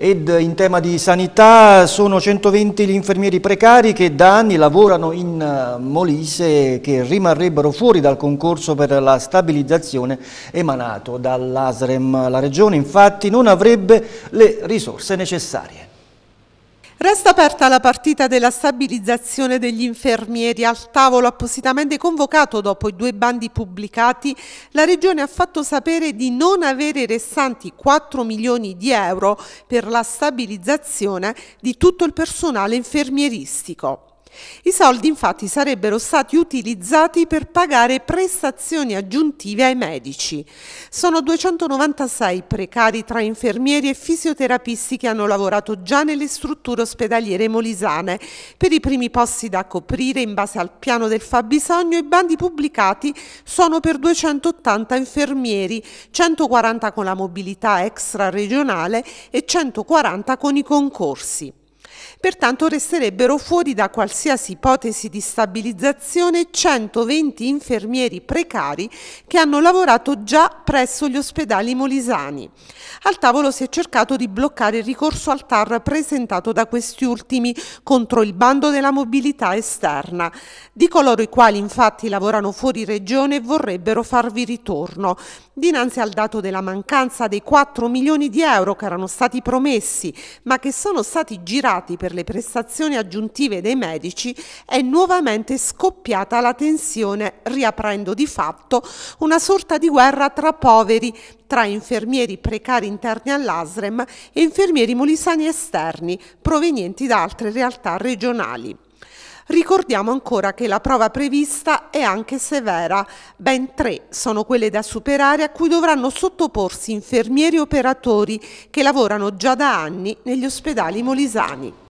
Ed in tema di sanità sono 120 gli infermieri precari che da anni lavorano in eh, Molise che rimarrebbero fuori dal concorso per la stabilizzazione emanato dall'ASREM. La regione infatti non avrebbe le risorse necessarie. Resta aperta la partita della stabilizzazione degli infermieri. Al tavolo appositamente convocato dopo i due bandi pubblicati, la Regione ha fatto sapere di non avere restanti 4 milioni di euro per la stabilizzazione di tutto il personale infermieristico. I soldi infatti sarebbero stati utilizzati per pagare prestazioni aggiuntive ai medici. Sono 296 precari tra infermieri e fisioterapisti che hanno lavorato già nelle strutture ospedaliere molisane per i primi posti da coprire in base al piano del fabbisogno i bandi pubblicati sono per 280 infermieri, 140 con la mobilità extra regionale e 140 con i concorsi. Pertanto resterebbero fuori da qualsiasi ipotesi di stabilizzazione 120 infermieri precari che hanno lavorato già presso gli ospedali molisani. Al tavolo si è cercato di bloccare il ricorso al TAR presentato da questi ultimi contro il bando della mobilità esterna. Di coloro i quali infatti lavorano fuori regione e vorrebbero farvi ritorno. Dinanzi al dato della mancanza dei 4 milioni di euro che erano stati promessi ma che sono stati girati pagati per le prestazioni aggiuntive dei medici è nuovamente scoppiata la tensione, riaprendo di fatto una sorta di guerra tra poveri, tra infermieri precari interni all'ASREM e infermieri molisani esterni, provenienti da altre realtà regionali. Ricordiamo ancora che la prova prevista è anche severa, ben tre sono quelle da superare a cui dovranno sottoporsi infermieri e operatori che lavorano già da anni negli ospedali molisani.